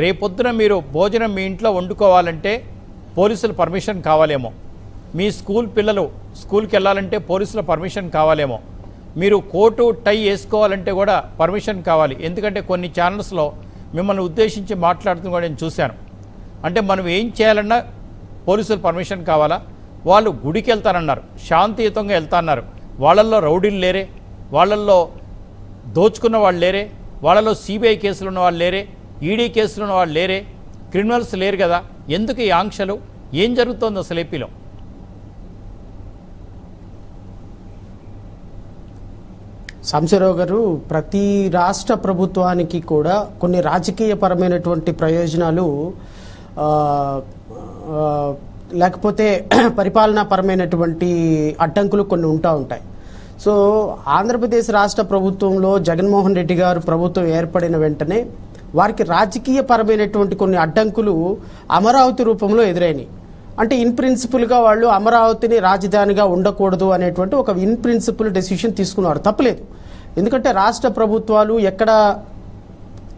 రేపొద్దున మీరు భోజనం మీ ఇంట్లో వండుకోవాలంటే పోలీసుల పర్మిషన్ కావాలేమో మీ స్కూల్ పిల్లలు స్కూల్కి వెళ్ళాలంటే పోలీసుల పర్మిషన్ కావాలేమో మీరు కోటు టై వేసుకోవాలంటే కూడా పర్మిషన్ కావాలి ఎందుకంటే కొన్ని ఛానల్స్లో మిమ్మల్ని ఉద్దేశించి మాట్లాడుతుంది కూడా నేను చూశాను అంటే మనం ఏం చేయాలన్నా పోలీసుల పర్మిషన్ కావాలా వాళ్ళు గుడికి వెళ్తానన్నారు శాంతియుతంగా అన్నారు వాళ్ళల్లో రౌడీలు లేరే వాళ్ళల్లో దోచుకున్న వాళ్ళు లేరే వాళ్ళలో సిబిఐ కేసులు ఉన్న వాళ్ళు లేరే ఈడీ కేసులు ఉన్న వాళ్ళు లేరే క్రిమినల్స్ లేరు కదా ఎందుకు ఈ ఆంక్షలు ఏం జరుగుతోంది అసలు ఏపీలో శంసరావు గారు ప్రతి రాష్ట్ర ప్రభుత్వానికి కూడా కొన్ని రాజకీయపరమైనటువంటి ప్రయోజనాలు లేకపోతే పరిపాలనాపరమైనటువంటి అడ్డంకులు కొన్ని ఉంటా ఉంటాయి సో ఆంధ్రప్రదేశ్ రాష్ట్ర ప్రభుత్వంలో జగన్మోహన్ రెడ్డి గారు ప్రభుత్వం ఏర్పడిన వెంటనే వారికి రాజకీయపరమైనటువంటి కొన్ని అడ్డంకులు అమరావతి రూపంలో ఎదురైనాయి అంటే ఇన్ ప్రిన్సిపుల్గా వాళ్ళు అమరావతిని రాజధానిగా ఉండకూడదు అనేటువంటి ఒక ఇన్ ప్రిన్సిపుల్ డెసిషన్ తీసుకున్నారు తప్పలేదు ఎందుకంటే రాష్ట్ర ప్రభుత్వాలు ఎక్కడ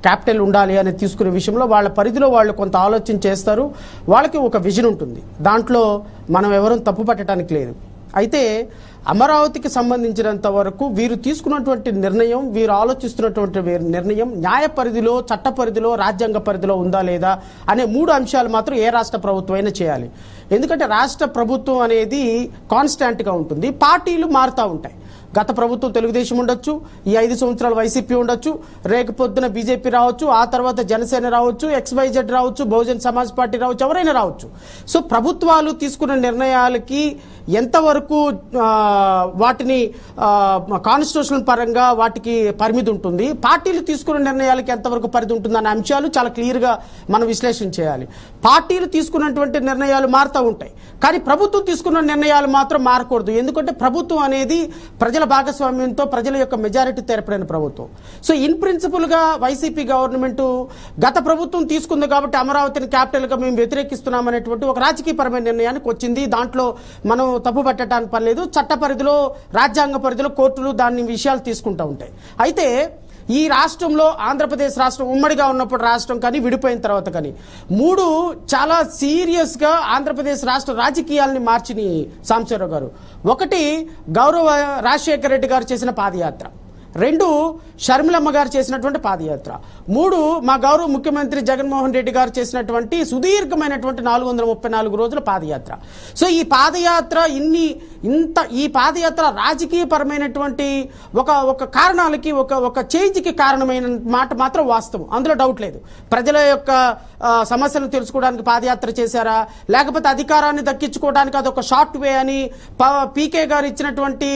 క్యాపిటల్ ఉండాలి అని తీసుకునే విషయంలో వాళ్ళ పరిధిలో వాళ్ళు కొంత ఆలోచన చేస్తారు వాళ్ళకి ఒక విజన్ ఉంటుంది దాంట్లో మనం ఎవరూ తప్పు పట్టడానికి లేదు అయితే అమరావతికి సంబంధించినంత వరకు వీరు తీసుకున్నటువంటి నిర్ణయం వీరు ఆలోచిస్తున్నటువంటి నిర్ణయం న్యాయ పరిధిలో చట్ట పరిధిలో రాజ్యాంగ పరిధిలో ఉందా లేదా అనే మూడు అంశాలు మాత్రం ఏ రాష్ట్ర అయినా చేయాలి ఎందుకంటే రాష్ట్ర ప్రభుత్వం అనేది కాన్స్టాంట్గా ఉంటుంది పార్టీలు మారుతూ ఉంటాయి గత ప్రభుత్వం తెలుగుదేశం ఉండొచ్చు ఈ ఐదు సంవత్సరాలు వైసీపీ ఉండొచ్చు రేపు పొద్దున బీజేపీ రావచ్చు ఆ తర్వాత జనసేన రావచ్చు ఎక్స్వైజెడ్ రావచ్చు బహుజన్ సమాజ్ పార్టీ రావచ్చు ఎవరైనా రావచ్చు సో ప్రభుత్వాలు తీసుకున్న నిర్ణయాలకి ఎంతవరకు వాటిని కాన్స్టిట్యూషన్ పరంగా వాటికి పరిమితి ఉంటుంది పార్టీలు తీసుకున్న నిర్ణయాలకి ఎంతవరకు పరిధి ఉంటుంది అనే అంశాలు చాలా క్లియర్గా మనం విశ్లేషణ చేయాలి పార్టీలు తీసుకున్నటువంటి నిర్ణయాలు మారుతూ ఉంటాయి కానీ ప్రభుత్వం తీసుకున్న నిర్ణయాలు మాత్రం మారకూడదు ఎందుకంటే ప్రభుత్వం అనేది ప్రజల భాగస్వామ్యంతో ప్రజల యొక్క మెజారిటీ తెరపడిన ప్రభుత్వం సో ఇన్ ప్రిన్సిపల్గా వైసీపీ గవర్నమెంట్ గత ప్రభుత్వం తీసుకుంది కాబట్టి అమరావతిని క్యాపిటల్గా మేము వ్యతిరేకిస్తున్నామనేటువంటి ఒక రాజకీయపరమైన నిర్ణయానికి వచ్చింది దాంట్లో మనం తప్పు పట్టడానికి పర్లేదు చట్ట పరిధిలో రాజ్యాంగ పరిధిలో కోర్టులు దాన్ని విషయాలు తీసుకుంటూ ఉంటాయి అయితే ఈ రాష్ట్రంలో ఆంధ్రప్రదేశ్ రాష్ట్రం ఉమ్మడిగా ఉన్నప్పుడు రాష్ట్రం కానీ విడిపోయిన తర్వాత కానీ మూడు చాలా సీరియస్గా ఆంధ్రప్రదేశ్ రాష్ట్ర రాజకీయాలని మార్చిని సాంబశివరావు గారు ఒకటి గౌరవ రాజశేఖర రెడ్డి గారు చేసిన పాదయాత్ర రెండు షర్మిలమ్మ గారు చేసినటువంటి పాదయాత్ర మూడు మా గౌరవ ముఖ్యమంత్రి జగన్మోహన్ రెడ్డి గారు చేసినటువంటి సుదీర్ఘమైనటువంటి నాలుగు వందల ముప్పై నాలుగు రోజుల పాదయాత్ర సో ఈ పాదయాత్ర ఇన్ని ఇంత ఈ పాదయాత్ర రాజకీయపరమైనటువంటి ఒక ఒక కారణాలకి ఒక ఒక చేంజ్కి కారణమైన మాట మాత్రం వాస్తవం అందులో డౌట్ లేదు ప్రజల యొక్క సమస్యలను తెలుసుకోవడానికి పాదయాత్ర చేశారా లేకపోతే అధికారాన్ని దక్కించుకోవడానికి అదొక షార్ట్ వే అని పీకే గారు ఇచ్చినటువంటి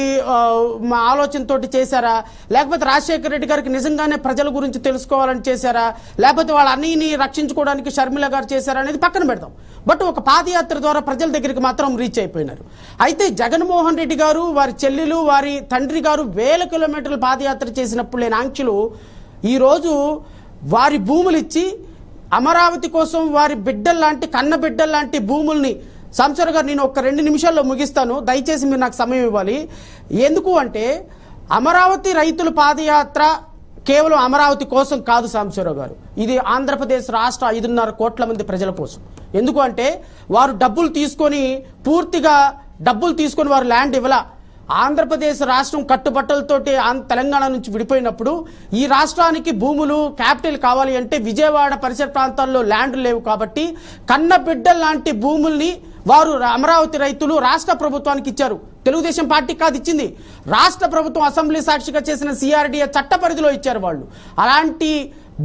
ఆలోచనతోటి చేశారా లేకపోతే రాజశేఖర రెడ్డి గారికి నిజంగానే ప్రజల గురించి తెలుసుకోవాలని చేశారా లేకపోతే వాళ్ళ అన్నీని రక్షించుకోవడానికి షర్మిల గారు చేశారా అనేది పక్కన పెడదాం బట్ ఒక పాదయాత్ర ద్వారా ప్రజల దగ్గరికి మాత్రం రీచ్ అయిపోయినారు అయితే జగన్మోహన్ రెడ్డి గారు వారి చెల్లెలు వారి తండ్రి గారు వేల కిలోమీటర్ల పాదయాత్ర చేసినప్పుడు లేని ఆంక్షలు ఈరోజు వారి భూములు ఇచ్చి అమరావతి కోసం వారి బిడ్డల్లాంటి కన్న బిడ్డల్లాంటి భూముల్ని సంసార్ గారు నేను ఒక రెండు నిమిషాల్లో ముగిస్తాను దయచేసి మీరు నాకు సమయం ఇవ్వాలి ఎందుకు అంటే అమరావతి రైతుల పాదయాత్ర కేవలం అమరావతి కోసం కాదు సాంబశివరావు గారు ఇది ఆంధ్రప్రదేశ్ రాష్ట్ర ఐదున్నర కోట్ల మంది ప్రజల కోసం ఎందుకు అంటే వారు డబ్బులు తీసుకొని పూర్తిగా డబ్బులు తీసుకొని వారు ల్యాండ్ ఇవ్వాల ఆంధ్రప్రదేశ్ రాష్ట్రం కట్టుబట్టలతోటి తెలంగాణ నుంచి విడిపోయినప్పుడు ఈ రాష్ట్రానికి భూములు క్యాపిటల్ కావాలి అంటే విజయవాడ పరిసర ప్రాంతాల్లో ల్యాండ్లు లేవు కాబట్టి కన్న బిడ్డల లాంటి భూముల్ని వారు అమరావతి రైతులు రాష్ట్ర ప్రభుత్వానికి ఇచ్చారు తెలుగుదేశం పార్టీ కాదు ఇచ్చింది రాష్ట్ర ప్రభుత్వం అసెంబ్లీ సాక్షిగా చేసిన సిఆర్డీఏ చట్ట పరిధిలో ఇచ్చారు వాళ్ళు అలాంటి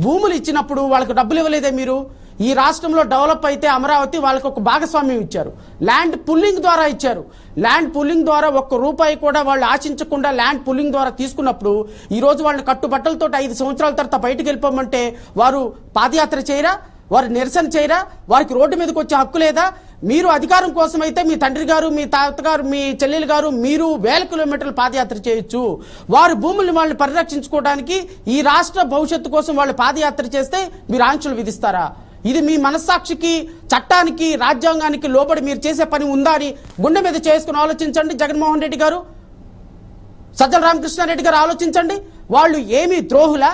భూములు ఇచ్చినప్పుడు వాళ్ళకు డబ్బులు ఇవ్వలేదే మీరు ఈ రాష్ట్రంలో డెవలప్ అయితే అమరావతి వాళ్ళకు ఒక భాగస్వామ్యం ఇచ్చారు ల్యాండ్ పుల్లింగ్ ద్వారా ఇచ్చారు ల్యాండ్ పుల్లింగ్ ద్వారా ఒక్క రూపాయి కూడా వాళ్ళు ఆశించకుండా ల్యాండ్ పుల్లింగ్ ద్వారా తీసుకున్నప్పుడు ఈరోజు వాళ్ళని కట్టుబట్టలతో ఐదు సంవత్సరాల తర్వాత బయటకు వెళ్ళిపోమంటే వారు పాదయాత్ర చేయరా వారు నిరసన చేయరా వారికి రోడ్డు మీదకి వచ్చే హక్కు లేదా మీరు అధికారం కోసం అయితే మీ తండ్రి గారు మీ తాతగారు మీ చెల్లెలు గారు మీరు వేల కిలోమీటర్ల పాదయాత్ర చేయొచ్చు వారి భూములను వాళ్ళని పరిరక్షించుకోవడానికి ఈ రాష్ట్ర భవిష్యత్తు కోసం వాళ్ళు పాదయాత్ర చేస్తే మీరు ఆంక్షలు విధిస్తారా ఇది మీ మనస్సాక్షికి చట్టానికి రాజ్యాంగానికి లోబడి మీరు చేసే పని ఉందా అని గుండె మీద చేసుకుని ఆలోచించండి జగన్మోహన్ రెడ్డి గారు సజ్జల రామకృష్ణారెడ్డి గారు ఆలోచించండి వాళ్ళు ఏమి ద్రోహులా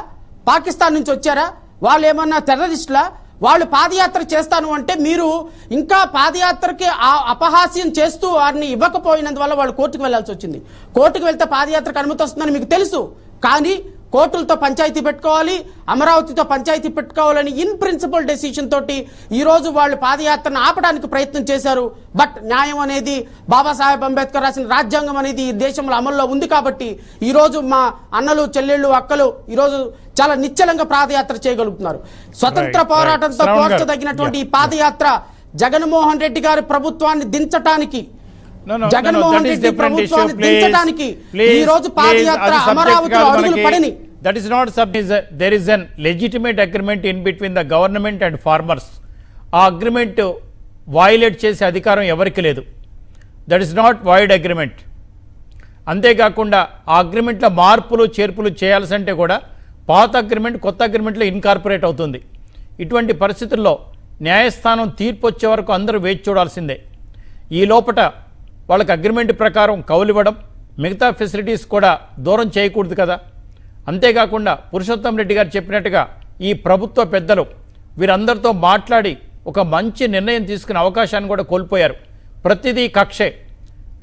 పాకిస్తాన్ నుంచి వచ్చారా వాళ్ళు ఏమన్నా టెర్రరిస్టులా వాళ్ళు పాదయాత్ర చేస్తాను అంటే మీరు ఇంకా పాదయాత్రకి ఆ అపహాస్యం చేస్తూ వారిని ఇవ్వకపోయినందువల్ల వాళ్ళు కోర్టుకు వెళ్లాల్సి వచ్చింది కోర్టుకు వెళ్తే పాదయాత్రకు అనుమతి వస్తుందని మీకు తెలుసు కానీ కోర్టులతో పంచాయతీ పెట్టుకోవాలి అమరావతితో పంచాయతీ పెట్టుకోవాలని ఇన్ ప్రిన్సిపల్ డెసిషన్ తోటి ఈరోజు వాళ్ళు పాదయాత్రను ఆపడానికి ప్రయత్నం చేశారు బట్ న్యాయం అనేది బాబాసాహెబ్ అంబేద్కర్ రాసిన రాజ్యాంగం అనేది ఈ దేశంలో అమల్లో ఉంది కాబట్టి ఈరోజు మా అన్నలు చెల్లెళ్ళు అక్కలు ఈరోజు చాలా నిశ్చలంగా పాదయాత్ర చేయగలుగుతున్నారు స్వతంత్ర పోరాటంతో పోల్చదగినటువంటి ఈ పాదయాత్ర జగన్మోహన్ రెడ్డి గారి ప్రభుత్వాన్ని దించటానికి జగన్మోహన్ రెడ్డి ప్రభుత్వాన్ని ఈ రోజు పాదయాత్ర అమరావతిలో అడుగులు పడని that is not sub there is an legitimate agreement in between the government and farmers ఆ అగ్రిమెంట్ వాయిలేట్ చేసే అధికారం ఎవరికి లేదు that is not void agreement అంతేకాకుండా ఆ అగ్రిమెంట్లో మార్పులు చేర్పులు చేయాల్సంటే కూడా పాత అగ్రిమెంట్ కొత్త అగ్రిమెంట్లో ఇన్కార్పొరేట్ అవుతుంది ఇటువంటి పరిస్థితుల్లో న్యాయస్థానం తీర్పు వచ్చే వరకు అందరూ వేచి చూడాల్సిందే ఈ లోపట వాళ్ళకి అగ్రిమెంట్ ప్రకారం కౌలివ్వడం మిగతా ఫెసిలిటీస్ కూడా దూరం చేయకూడదు కదా అంతేకాకుండా పురుషోత్తం రెడ్డి గారు చెప్పినట్టుగా ఈ ప్రభుత్వ పెద్దలు వీరందరితో మాట్లాడి ఒక మంచి నిర్ణయం తీసుకునే అవకాశాన్ని కూడా కోల్పోయారు ప్రతిదీ కక్షే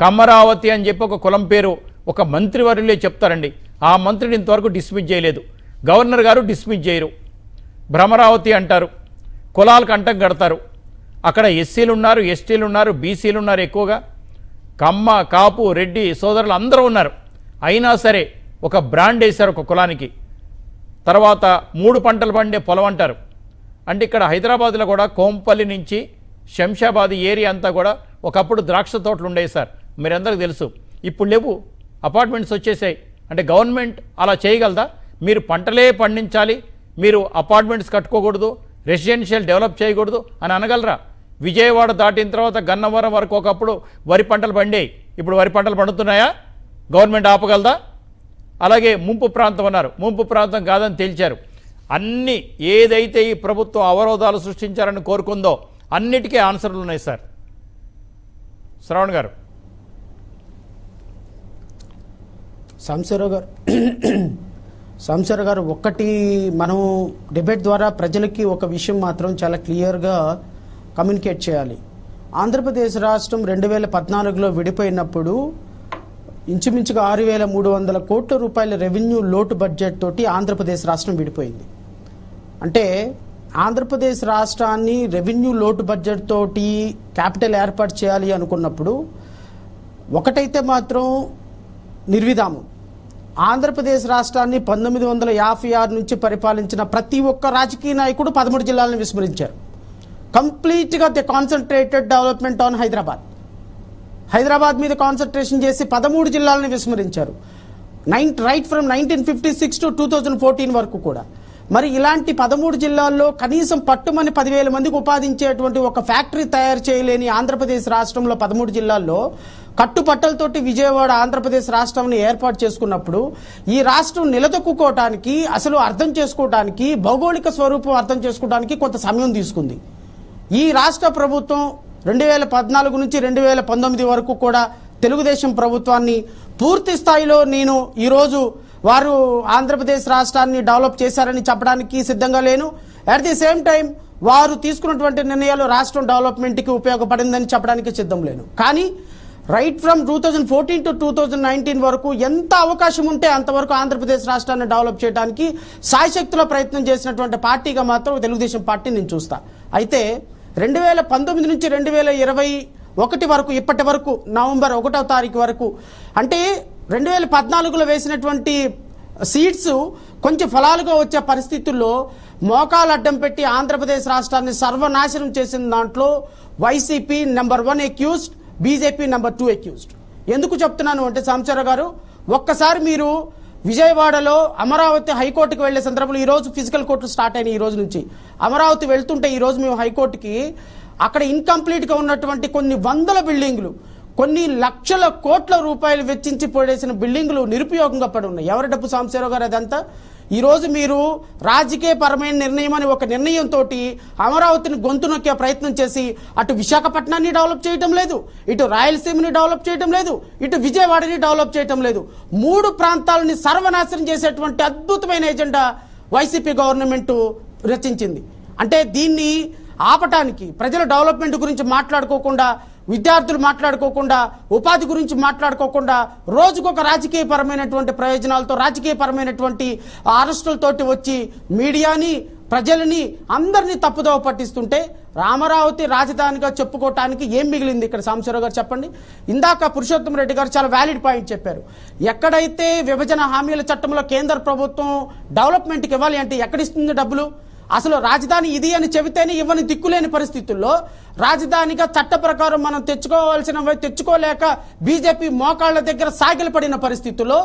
కమరావతి అని చెప్పి ఒక కులం పేరు ఒక మంత్రివర్యులే చెప్తారండి ఆ మంత్రిని ఇంతవరకు డిస్మిస్ చేయలేదు గవర్నర్ గారు డిస్మిస్ చేయరు భ్రమరావతి అంటారు కులాలకు అంటం కడతారు అక్కడ ఎస్సీలు ఉన్నారు ఎస్టీలు ఉన్నారు బీసీలు ఉన్నారు ఎక్కువగా కమ్మ కాపు రెడ్డి సోదరులు అందరూ ఉన్నారు అయినా సరే ఒక బ్రాండ్ వేశారు ఒక కులానికి తర్వాత మూడు పంటలు పండే పొలం అంటారు అంటే ఇక్కడ హైదరాబాద్లో కూడా కోంపల్లి నుంచి శంషాబాద్ ఏరియా అంతా కూడా ఒకప్పుడు ద్రాక్ష తోటలు ఉండేవి సార్ మీరందరికీ తెలుసు ఇప్పుడు లేవు అపార్ట్మెంట్స్ వచ్చేసాయి అంటే గవర్నమెంట్ అలా చేయగలదా మీరు పంటలే పండించాలి మీరు అపార్ట్మెంట్స్ కట్టుకోకూడదు రెసిడెన్షియల్ డెవలప్ చేయకూడదు అని అనగలరా విజయవాడ దాటిన తర్వాత గన్నవరం వరకు ఒకప్పుడు వరి పంటలు పండేవి ఇప్పుడు వరి పంటలు పండుతున్నాయా గవర్నమెంట్ ఆపగలదా అలాగే ముంపు ప్రాంతం అన్నారు ముంపు ప్రాంతం కాదని తేల్చారు అన్ని ఏదైతే ఈ ప్రభుత్వం అవరోధాలు సృష్టించారని కోరుకుందో అన్నిటికీ ఆన్సర్లు ఉన్నాయి సార్ శ్రవణ్ గారు సంశీరావు గారు సంశీరావు గారు ఒక్కటి మనం డిబేట్ ద్వారా ప్రజలకి ఒక విషయం మాత్రం చాలా క్లియర్గా కమ్యూనికేట్ చేయాలి ఆంధ్రప్రదేశ్ రాష్ట్రం రెండు వేల పద్నాలుగులో విడిపోయినప్పుడు ఇంచుమించుగా ఆరు వేల మూడు వందల కోట్ల రూపాయల రెవెన్యూ లోటు బడ్జెట్ తోటి ఆంధ్రప్రదేశ్ రాష్ట్రం విడిపోయింది అంటే ఆంధ్రప్రదేశ్ రాష్ట్రాన్ని రెవెన్యూ లోటు బడ్జెట్ తోటి క్యాపిటల్ ఏర్పాటు చేయాలి అనుకున్నప్పుడు ఒకటైతే మాత్రం నిర్విధాము ఆంధ్రప్రదేశ్ రాష్ట్రాన్ని పంతొమ్మిది వందల యాభై ఆరు నుంచి పరిపాలించిన ప్రతి ఒక్క రాజకీయ నాయకుడు పదమూడు జిల్లాలను విస్మరించారు కంప్లీట్గా the concentrated development on Hyderabad Hyderabad మీద కాన్సన్ట్రేషన్ చేసి పదమూడు జిల్లాలను విస్మరించారు nine right from nineteen fifty six to two thousand fourteen వరకు కూడా మరి ఇలాంటి పదమూడు జిల్లాల్లో కనీసం పట్టుమని పదివేల మందికి ఉపాధించేటువంటి ఒక ఫ్యాక్టరీ తయారు చేయలేని ఆంధ్రప్రదేశ్ రాష్ట్రంలో పదమూడు జిల్లాల్లో కట్టుపట్టలతోటి విజయవాడ ఆంధ్రప్రదేశ్ రాష్ట్రంని ఏర్పాటు చేసుకున్నప్పుడు ఈ రాష్ట్రం నిలదొక్కుకోవటానికి అసలు అర్థం చేసుకోవటానికి భౌగోళిక స్వరూపం అర్థం చేసుకోవడానికి కొంత సమయం తీసుకుంది ఈ రాష్ట్ర ప్రభుత్వం రెండు వేల పద్నాలుగు నుంచి రెండు వేల పంతొమ్మిది వరకు కూడా తెలుగుదేశం ప్రభుత్వాన్ని పూర్తి స్థాయిలో నేను ఈరోజు వారు ఆంధ్రప్రదేశ్ రాష్ట్రాన్ని డెవలప్ చేశారని చెప్పడానికి సిద్ధంగా లేను అట్ ది సేమ్ టైం వారు తీసుకున్నటువంటి నిర్ణయాలు రాష్ట్రం డెవలప్మెంట్కి ఉపయోగపడిందని చెప్పడానికి సిద్ధం లేను కానీ right from two thousand fourteen to two thousand nineteen వరకు ఎంత అవకాశం ఉంటే అంతవరకు ఆంధ్రప్రదేశ్ రాష్ట్రాన్ని డెవలప్ చేయడానికి సాయశక్తుల ప్రయత్నం చేసినటువంటి పార్టీగా మాత్రం తెలుగుదేశం పార్టీ నేను చూస్తా అయితే రెండు వేల పంతొమ్మిది నుంచి రెండు వేల ఇరవై ఒకటి వరకు ఇప్పటి వరకు నవంబర్ ఒకటవ తారీఖు వరకు అంటే రెండు వేల పద్నాలుగులో వేసినటువంటి సీట్స్ కొంచెం ఫలాలుగా వచ్చే పరిస్థితుల్లో మోకాలు అడ్డం పెట్టి ఆంధ్రప్రదేశ్ రాష్ట్రాన్ని సర్వనాశనం చేసిన దాంట్లో YCP number one accused BJP number two accused ఎందుకు చెప్తున్నాను అంటే సాంచారావు గారు ఒక్కసారి మీరు విజయవాడలో అమరావతి హైకోర్టుకి వెళ్లే సందర్భంలో ఈరోజు ఫిజికల్ కోర్టులు స్టార్ట్ అయినాయి ఈ రోజు నుంచి అమరావతి వెళ్తుంటే ఈరోజు మేము హైకోర్టుకి అక్కడ ఇన్కంప్లీట్గా ఉన్నటువంటి కొన్ని వందల బిల్డింగ్లు కొన్ని లక్షల కోట్ల రూపాయలు వెచ్చించి పడేసిన బిల్డింగ్లు నిరుపయోగంగా పడి ఉన్నాయి ఎవరి డబ్బు సాంబశివరావు గారు అదంతా ఈరోజు మీరు రాజకీయపరమైన నిర్ణయం అని ఒక నిర్ణయంతో అమరావతిని గొంతు నొక్కే ప్రయత్నం చేసి అటు విశాఖపట్నాన్ని డెవలప్ చేయటం లేదు ఇటు రాయలసీమని డెవలప్ చేయటం లేదు ఇటు విజయవాడని డెవలప్ చేయటం లేదు మూడు ప్రాంతాలని సర్వనాశనం చేసేటువంటి అద్భుతమైన ఎజెండా వైసీపీ గవర్నమెంట్ రచించింది అంటే దీన్ని ఆపటానికి ప్రజల డెవలప్మెంట్ గురించి మాట్లాడుకోకుండా విద్యార్థులు మాట్లాడుకోకుండా ఉపాధి గురించి మాట్లాడుకోకుండా రోజుకొక రాజకీయపరమైనటువంటి ప్రయోజనాలతో రాజకీయపరమైనటువంటి అరెస్టులతోటి వచ్చి మీడియాని ప్రజలని అందరినీ తప్పుదోవ పట్టిస్తుంటే రామరావతి రాజధానిగా చెప్పుకోవటానికి ఏం మిగిలింది ఇక్కడ సాంబశివరావు గారు చెప్పండి ఇందాక పురుషోత్తం రెడ్డి గారు చాలా వ్యాలిడ్ పాయింట్ చెప్పారు ఎక్కడైతే విభజన హామీల చట్టంలో కేంద్ర ప్రభుత్వం డెవలప్మెంట్కి ఇవ్వాలి అంటే ఎక్కడిస్తుంది డబ్బులు అసలు రాజధాని ఇది అని చెబితేనే ఇవ్వని దిక్కులేని పరిస్థితుల్లో రాజధానిగా చట్ట ప్రకారం మనం తెచ్చుకోవాల్సినవి తెచ్చుకోలేక బీజేపీ మోకాళ్ల దగ్గర సాగిలి పడిన పరిస్థితుల్లో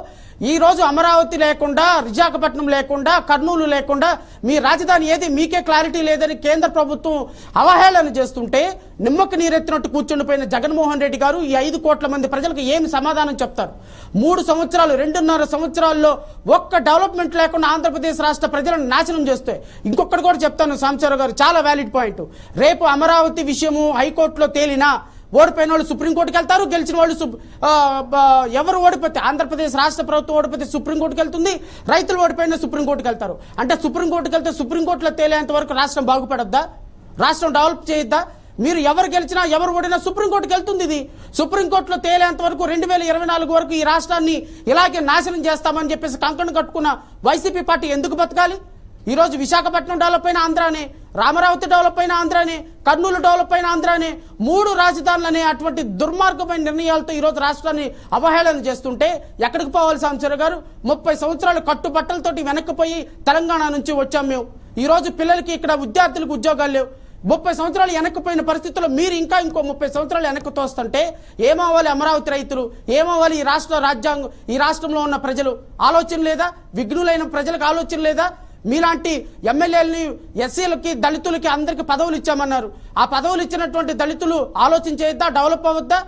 ఈరోజు అమరావతి లేకుండా విశాఖపట్నం లేకుండా కర్నూలు లేకుండా మీ రాజధాని ఏది మీకే క్లారిటీ లేదని కేంద్ర ప్రభుత్వం అవహేళన చేస్తుంటే నిమ్మక నీరెత్తినట్టు కూర్చుండిపోయిన జగన్మోహన్ రెడ్డి గారు ఈ ఐదు కోట్ల మంది ప్రజలకు ఏమి సమాధానం చెప్తారు మూడు సంవత్సరాలు రెండున్నర సంవత్సరాల్లో ఒక్క డెవలప్మెంట్ లేకుండా ఆంధ్రప్రదేశ్ రాష్ట్ర ప్రజలను నాశనం చేస్తే ఇంకొకటి కూడా చెప్తాను సాంబశివరావు గారు చాలా వ్యాలిడ్ పాయింట్ రేపు అమరావతి విషయము హైకోర్టులో తేలినా ఓడిపోయిన వాళ్ళు సుప్రీంకోర్టుకి వెళ్తారు గెలిచిన వాళ్ళు ఎవరు ఓడిపోతే ఆంధ్రప్రదేశ్ రాష్ట్ర ప్రభుత్వం ఓడిపోతే సుప్రీంకోర్టుకి వెళ్తుంది రైతులు ఓడిపోయినా సుప్రీంకోర్టుకి వెళ్తారు అంటే సుప్రీంకోర్టుకి వెళ్తే సుప్రీంకోర్టులో తేలేంత వరకు రాష్ట్రం బాగుపడద్దా రాష్ట్రం డెవలప్ చేయొద్దా మీరు ఎవరు గెలిచినా ఎవరు ఓడినా సుప్రీంకోర్టుకి వెళ్తుంది ఇది సుప్రీంకోర్టులో తేలేంత వరకు రెండు వేల ఇరవై నాలుగు వరకు ఈ రాష్ట్రాన్ని ఇలాగే నాశనం చేస్తామని చెప్పేసి కంకణం కట్టుకున్న వైసీపీ పార్టీ ఎందుకు బతకాలి ఈరోజు విశాఖపట్నం డెవలప్ అయిన ఆంధ్రానే రామరావతి డెవలప్ అయిన ఆంధ్రానే కర్నూలు డెవలప్ అయిన ఆంధ్రానే మూడు రాజధానులనే అటువంటి దుర్మార్గమైన నిర్ణయాలతో ఈరోజు రాష్ట్రాన్ని అవహేళన చేస్తుంటే ఎక్కడికి పోవాలి సాంచర్ గారు ముప్పై సంవత్సరాలు కట్టుబట్టలతోటి వెనక్కిపోయి తెలంగాణ నుంచి వచ్చాం మేము ఈరోజు పిల్లలకి ఇక్కడ విద్యార్థులకు ఉద్యోగాలు లేవు ముప్పై సంవత్సరాలు వెనక్కిపోయిన పరిస్థితుల్లో మీరు ఇంకా ఇంకో ముప్పై సంవత్సరాలు వెనక్కి తోస్తుంటే ఏమవ్వాలి అమరావతి రైతులు ఏమవ్వాలి ఈ రాష్ట్ర రాజ్యాంగం ఈ రాష్ట్రంలో ఉన్న ప్రజలు ఆలోచన లేదా విఘ్నులైన ప్రజలకు ఆలోచన లేదా మీలాంటి ఎమ్మెల్యేలని ఎస్సీలకి దళితులకి అందరికీ పదవులు ఇచ్చామన్నారు ఆ పదవులు ఇచ్చినటువంటి దళితులు ఆలోచన చేయొద్దా డెవలప్ అవద్దా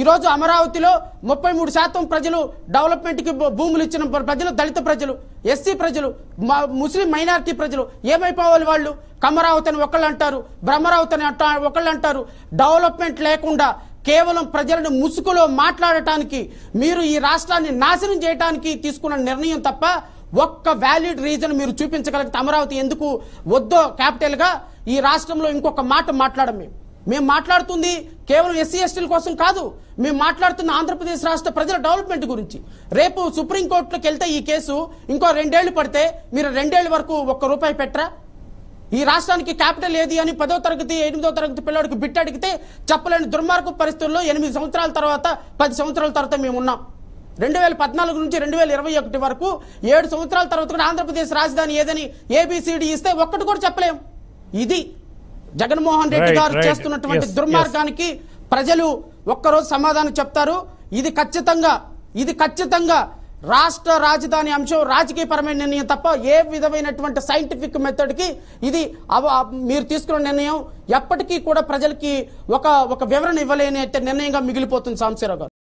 ఈరోజు అమరావతిలో ముప్పై మూడు శాతం ప్రజలు డెవలప్మెంట్కి భూములు ఇచ్చిన ప్రజలు దళిత ప్రజలు ఎస్సీ ప్రజలు ముస్లిం మైనార్టీ ప్రజలు ఏమైపోవాలి వాళ్ళు కమరావతి అని ఒకళ్ళు అంటారు బ్రహ్మరావతి అని ఒకళ్ళు అంటారు డెవలప్మెంట్ లేకుండా కేవలం ప్రజలను ముసుగులో మాట్లాడటానికి మీరు ఈ రాష్ట్రాన్ని నాశనం చేయడానికి తీసుకున్న నిర్ణయం తప్ప ఒక్క వ్యాలిడ్ రీజన్ మీరు చూపించగలిగితే అమరావతి ఎందుకు వద్దో క్యాపిటల్గా ఈ రాష్ట్రంలో ఇంకొక మాట మాట్లాడం మేము మేము మాట్లాడుతుంది కేవలం ఎస్సీ ఎస్టీల కోసం కాదు మేము మాట్లాడుతున్న ఆంధ్రప్రదేశ్ రాష్ట్ర ప్రజల డెవలప్మెంట్ గురించి రేపు సుప్రీంకోర్టులోకి వెళ్తే ఈ కేసు ఇంకో రెండేళ్లు పడితే మీరు రెండేళ్ల వరకు ఒక్క రూపాయి పెట్టరా ఈ రాష్ట్రానికి క్యాపిటల్ ఏది అని పదో తరగతి ఎనిమిదో తరగతి పిల్లడికి బిట్ అడిగితే చెప్పలేని దుర్మార్గ పరిస్థితుల్లో ఎనిమిది సంవత్సరాల తర్వాత పది సంవత్సరాల తర్వాత మేము ఉన్నాం రెండు వేల పద్నాలుగు నుంచి రెండు వేల ఇరవై ఒకటి వరకు ఏడు సంవత్సరాల తర్వాత కూడా ఆంధ్రప్రదేశ్ రాజధాని ఏదని ఏబిసిడి ఇస్తే ఒక్కటి కూడా చెప్పలేము ఇది జగన్మోహన్ రెడ్డి గారు చేస్తున్నటువంటి దుర్మార్గానికి ప్రజలు ఒక్కరోజు సమాధానం చెప్తారు ఇది ఖచ్చితంగా ఇది ఖచ్చితంగా రాష్ట్ర రాజధాని అంశం రాజకీయపరమైన నిర్ణయం తప్ప ఏ విధమైనటువంటి సైంటిఫిక్ మెథడ్కి ఇది మీరు తీసుకున్న నిర్ణయం ఎప్పటికీ కూడా ప్రజలకి ఒక ఒక వివరణ ఇవ్వలేని నిర్ణయంగా మిగిలిపోతుంది సాంశీరావు గారు